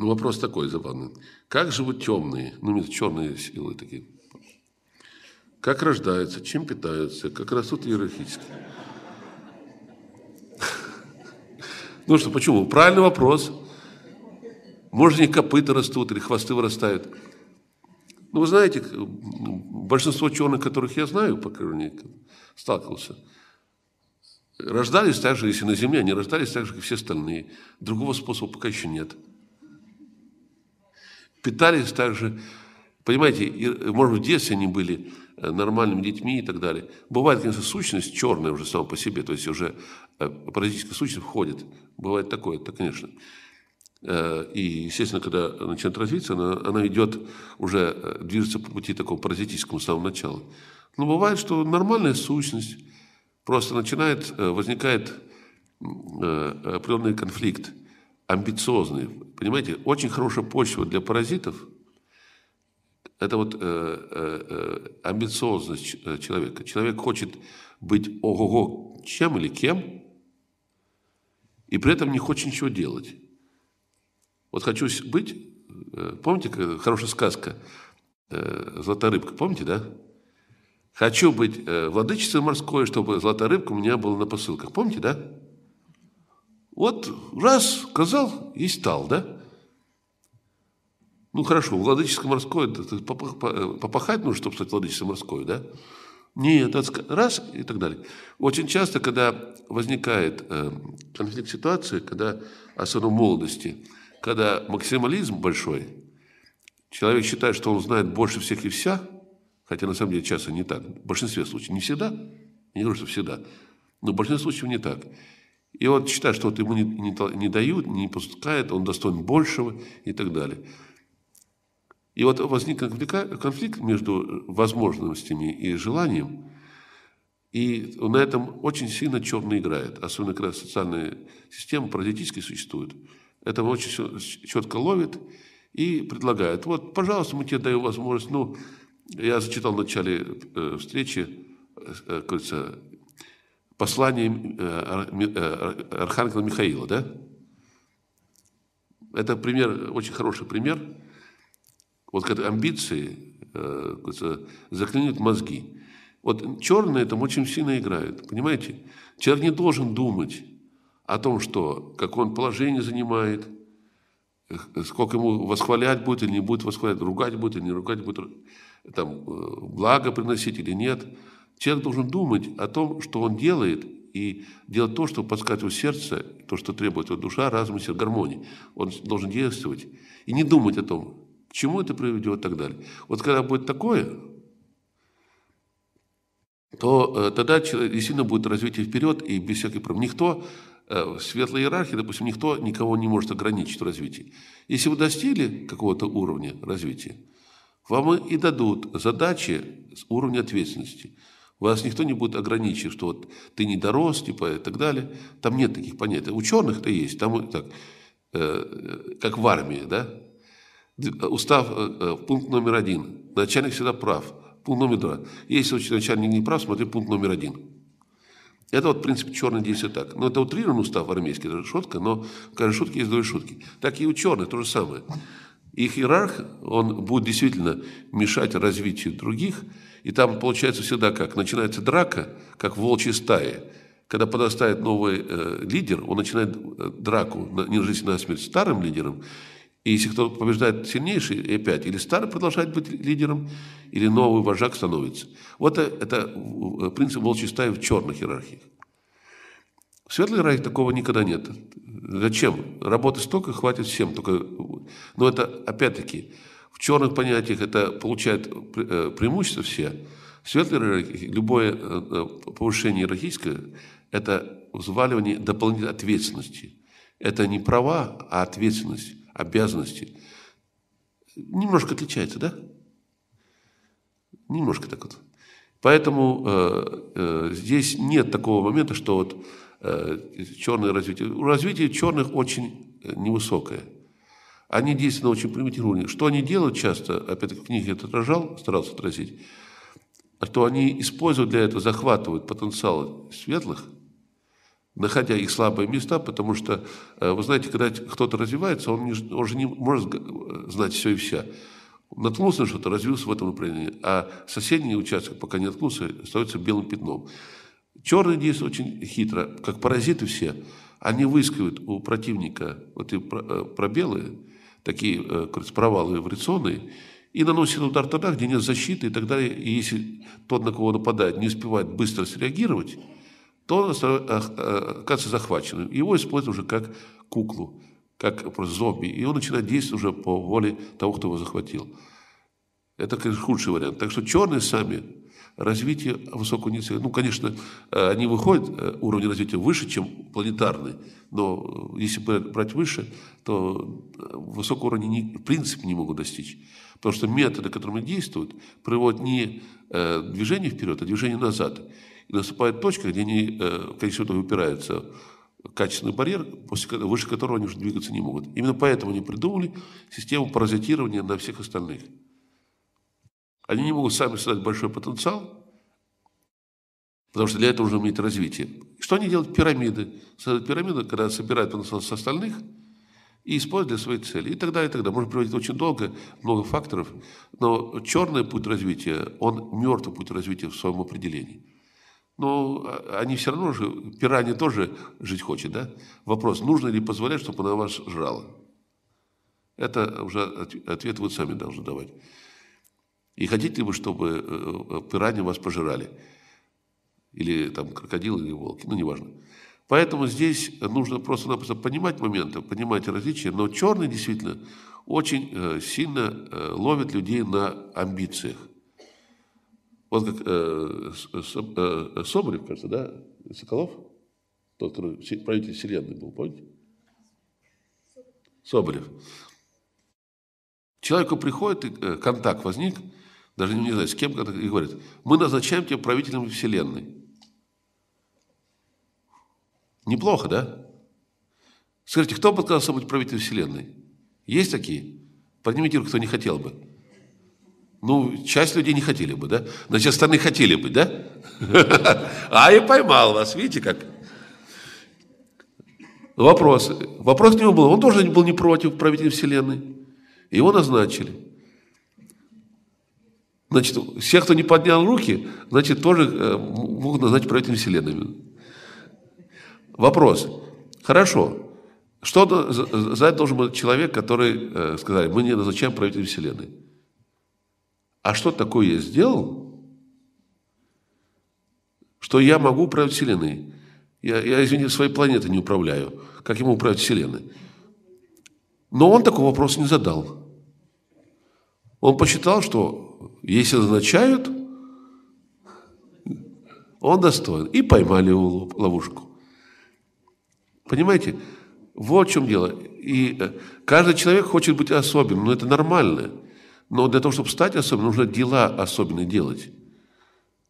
Ну, вопрос такой забавный. Как живут темные, ну, черные силы такие? Как рождаются, чем питаются, как растут иерархически? Ну что, почему? Правильный вопрос. Может, у них копыта растут или хвосты вырастают. Ну, вы знаете, большинство черных, которых я знаю, по крайней мере, сталкивался, рождались так же, если на Земле, они рождались так же, как все остальные. Другого способа пока еще нет – питались также, понимаете, может быть, в детстве они были э, нормальными детьми и так далее. Бывает, конечно, сущность черная уже сама по себе, то есть уже э, паразитическая сущность входит. Бывает такое, это, конечно. Э, и, естественно, когда начинает развиться, она, она идет, уже движется по пути такого паразитического самого начала. Но бывает, что нормальная сущность, просто начинает, возникает определенный конфликт – амбициозные. Понимаете, очень хорошая почва для паразитов – это вот э, э, э амбициозность э, человека. Человек хочет быть ого-го чем или кем, и при этом не хочет ничего делать. Вот хочу быть, э, помните, хорошая сказка «Золотая рыбка», помните, да? Хочу быть владычицей морской, чтобы золотая рыбка у меня была на посылках. Помните, да? Вот раз сказал и стал, да? Ну хорошо, владычество морское, э, попахать нужно, чтобы стать владычеством морское, да? Нет, раз и так далее. Очень часто, когда возникает э, конфликт ситуации, когда, особенно в молодости, когда максимализм большой, человек считает, что он знает больше всех и вся, хотя на самом деле часто не так, в большинстве случаев, не всегда, не говорю, что всегда, но в большинстве случаев не так – и вот считает, что вот ему не, не, не дают, не пускают, он достоин большего и так далее. И вот возник конфликт между возможностями и желанием, и на этом очень сильно черно играет, особенно когда социальная система паразитически существует. Это очень четко ловит и предлагает. Вот, пожалуйста, мы тебе даем возможность. Ну, я зачитал в начале э, встречи, э, э, кажется, послание э, э, Архангела Михаила, да? Это пример, очень хороший пример. Вот когда амбиции э, заклинивают мозги. Вот черные там очень сильно играют, понимаете? Человек не должен думать о том, что, как он положение занимает, сколько ему восхвалять будет или не будет восхвалять, ругать будет или не ругать будет, там, благо приносить или нет – Человек должен думать о том, что он делает, и делать то, что подсказывает сердце, то, что требует его душа, разум и гармонии. Он должен действовать и не думать о том, к чему это приведет и так далее. Вот когда будет такое, то э, тогда действительно будет развитие вперед и без всяких проблем. Никто э, в светлой иерархии, допустим, никто никого не может ограничить в развитии. Если вы достигли какого-то уровня развития, вам и дадут задачи с уровня ответственности – вас никто не будет ограничивать, что вот ты не дорос, типа и так далее. Там нет таких понятий. У черных-то есть, там так, э, как в армии, да? Устав, э, э, пункт номер один. Начальник всегда прав. Пункт номер два. Если начальник не прав, смотри пункт номер один. Это вот принцип черный действует так. Но ну, это утрированный устав армейский, это шутка, но в каждой шутке есть две шутки. Так и у черных то же самое. Их иерарх, он будет действительно мешать развитию других, и там получается всегда как, начинается драка, как в волчьей стае. Когда подрастает новый э, лидер, он начинает э, драку, на, не жизнь на смерть, старым лидером, и если кто побеждает сильнейший, и опять, или старый продолжает быть лидером, или новый вожак становится. Вот э, это, это принцип волчьей стаи в черных иерархиях. В светлой иерархии такого никогда нет. Зачем? Работы столько, хватит всем. Только, но ну, это, опять-таки, в черных понятиях это получает э, преимущество все. В светлой любое э, э, повышение иерархическое – это взваливание дополнительной ответственности. Это не права, а ответственность, обязанности. Немножко отличается, да? Немножко так вот. Поэтому э, э, здесь нет такого момента, что вот Э, черное развитие. Развитие черных очень э, невысокое. Они действительно очень примитивны. Что они делают часто, опять-таки в книге это отражал, старался отразить, что а они используют для этого, захватывают потенциал светлых, находя их слабые места, потому что, э, вы знаете, когда кто-то развивается, он, не, он же не может знать все и вся. Наткнулся на что-то, развился в этом направлении, а соседний участок, пока не наткнулся, остается белым пятном. Черные действуют очень хитро, как паразиты все. Они выискивают у противника вот эти э, пробелы, такие э, кажется, провалы эволюционные, и наносят удар тогда, где нет защиты, и тогда, если тот, на кого нападает, не успевает быстро среагировать, то он э, оказывается захваченным. Его используют уже как куклу, как просто зомби, и он начинает действовать уже по воле того, кто его захватил. Это, конечно, худший вариант. Так что черные сами развитие высокого инициатива. Ну, конечно, э, они выходят, э, уровень развития выше, чем планетарный, но э, если брать выше, то высокого уровня не, в принципе не могут достичь. Потому что методы, которыми действуют, приводят не движение вперед, а движение назад. И наступает точка, где они, э, конечно, упираются качественный барьер, после, выше которого они уже двигаться не могут. Именно поэтому они придумали систему паразитирования на всех остальных. Они не могут сами создать большой потенциал, потому что для этого нужно иметь развитие. Что они делают? Пирамиды. Создают пирамиды, когда собирают потенциал с остальных и используют для своей цели. И тогда, и тогда. Можно приводить очень долго, много факторов, но черный путь развития, он мертвый путь развития в своем определении. Но а, они все равно же, пиранья тоже жить хочет, да? Вопрос, нужно ли позволять, чтобы она вас жрала? Это уже ответ вы сами должны давать. И хотите вы, чтобы э, э, пираньи вас пожирали? Или там крокодилы, или волки, ну неважно. Поэтому здесь нужно просто-напросто понимать моменты, понимать различия, но черный действительно очень э, сильно ловит людей на амбициях. Вот как э, Соболев, кажется, да, Соколов, тот, который правитель Вселенной был, помните? Соболев. Человеку приходит, и контакт возник – даже не знаю, с кем, и говорит, мы назначаем тебя правителем Вселенной. Неплохо, да? Скажите, кто подказался быть правителем Вселенной? Есть такие? Поднимите руку, кто не хотел бы. Ну, часть людей не хотели бы, да? Значит, остальные хотели бы, да? А и поймал вас, видите как? Вопрос. Вопрос к нему был. Он тоже был не против правителя Вселенной. Его назначили. Значит, все, кто не поднял руки, значит, тоже э, могут назвать правителем Вселенной. Вопрос. Хорошо. Что за, это должен быть человек, который э, сказали, мы не назначаем правителем Вселенной. А что такое я сделал, что я могу управлять Вселенной? Я, я извини, своей планеты не управляю. Как ему управлять Вселенной? Но он такой вопрос не задал. Он посчитал, что если назначают, он достоин. И поймали его ловушку. Понимаете? Вот в чем дело. И э, каждый человек хочет быть особенным, но это нормально. Но для того, чтобы стать особенным, нужно дела особенные делать.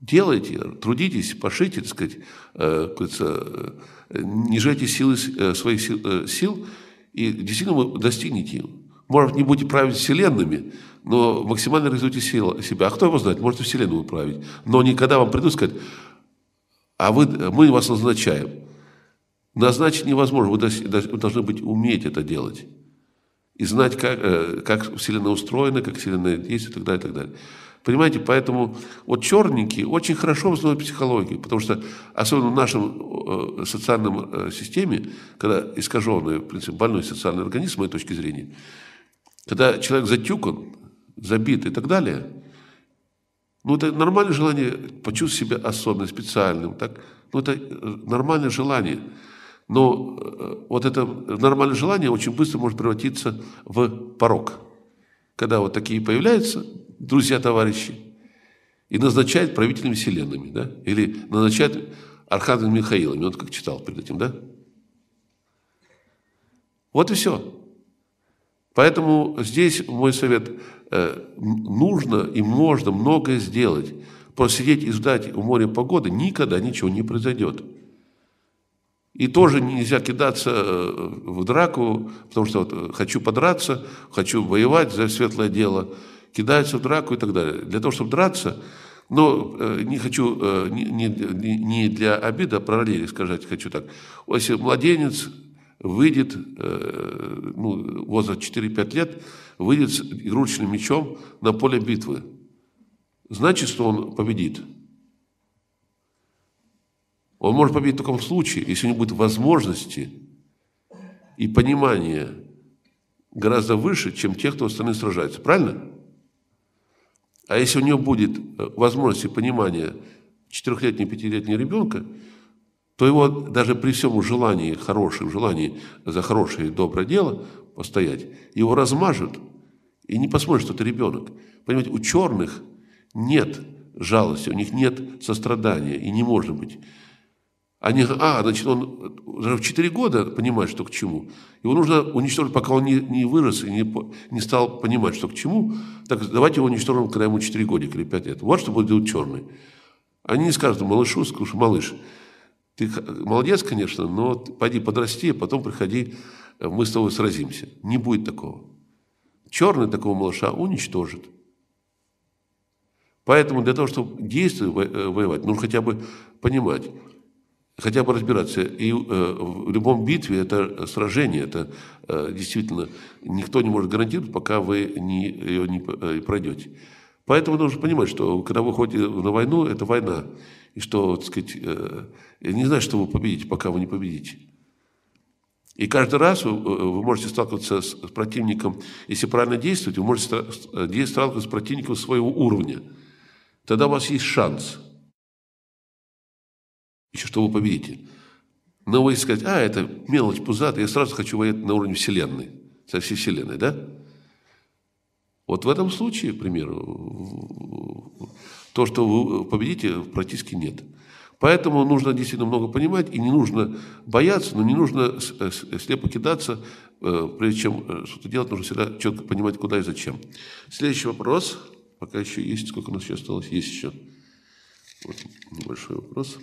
Делайте, трудитесь, пошите, так сказать, э, э не жайте силы, э, своих сил, сил, и действительно вы достигнете. Может, не будете править вселенными, но максимально реализуйте силу, себя. А кто его знает? может Вселенную управить. Но никогда вам придут сказать, а вы, мы вас назначаем. Назначить невозможно. Вы должны быть уметь это делать. И знать, как, э, как Вселенная устроена, как Вселенная действует и так далее, и так далее. Понимаете, поэтому вот черненькие очень хорошо вызывают психологию, потому что особенно в нашем э, социальном э, системе, когда искаженный, в принципе, больной социальный организм, с моей точки зрения, когда человек затюкан, забит и так далее. Ну, это нормальное желание почувствовать себя особенным, специальным. Так, ну, это э, нормальное желание. Но э, вот это нормальное желание очень быстро может превратиться в порог. Когда вот такие появляются, друзья, товарищи, и назначают правителями вселенными, да? Или назначают архангелами Михаилами, вот как читал перед этим, да? Вот и все. Поэтому здесь мой совет, э, нужно и можно многое сделать. Просто сидеть и ждать у моря погоды никогда ничего не произойдет. И тоже нельзя кидаться э, в драку, потому что вот, э, хочу подраться, хочу воевать за светлое дело, кидаются в драку и так далее. Для того, чтобы драться, но не хочу, не, не, не для обида, а параллели сказать хочу так. Если младенец выйдет, э, ну, возраст 4-5 лет, выйдет с игрушечным мечом на поле битвы. Значит, что он победит. Он может победить только в случае, если у него будет возможности и понимание гораздо выше, чем тех, кто в остальные сражается. Правильно? А если у него будет э, возможность и понимание четырехлетнего, пятилетнего ребенка – то его даже при всем желании, хорошем желании за хорошее и доброе дело постоять, его размажут и не посмотрят что это ребенок. Понимаете, у черных нет жалости, у них нет сострадания и не может быть. Они, а, значит, он уже в 4 года понимает, что к чему. Его нужно уничтожить, пока он не, не вырос и не, не стал понимать, что к чему. Так давайте его уничтожим, когда ему 4 годика или 5 лет. Вот что будет делать черный. Они не скажут малышу, слушай, малыш, ты молодец, конечно, но пойди подрасти, а потом приходи, э, мы с тобой сразимся. Не будет такого. Черный такого малыша уничтожит. Поэтому для того, чтобы действовать, э, воевать, нужно хотя бы понимать, хотя бы разбираться. И э, в любом битве это сражение, это действительно никто не может гарантировать, пока вы не, ее не пройдете. Поэтому нужно понимать, что когда вы ходите на войну, это война. И что, так сказать, э, я не знаю, что вы победите, пока вы не победите. И каждый раз вы, э, вы можете сталкиваться с противником, если правильно действовать, вы можете э, сталкиваться с противником своего уровня. Тогда у вас есть шанс. Еще что вы победите. Но вы сказать, а, это мелочь пузатая, я сразу хочу воевать на уровне Вселенной, со всей Вселенной, да? Вот в этом случае, к примеру, то, что вы победите, практически нет. Поэтому нужно действительно много понимать, и не нужно бояться, но не нужно э, э, слепо кидаться, э, прежде чем что-то делать, нужно всегда четко понимать, куда и зачем. Следующий вопрос, пока еще есть, сколько у нас еще осталось, есть еще вот небольшой вопрос.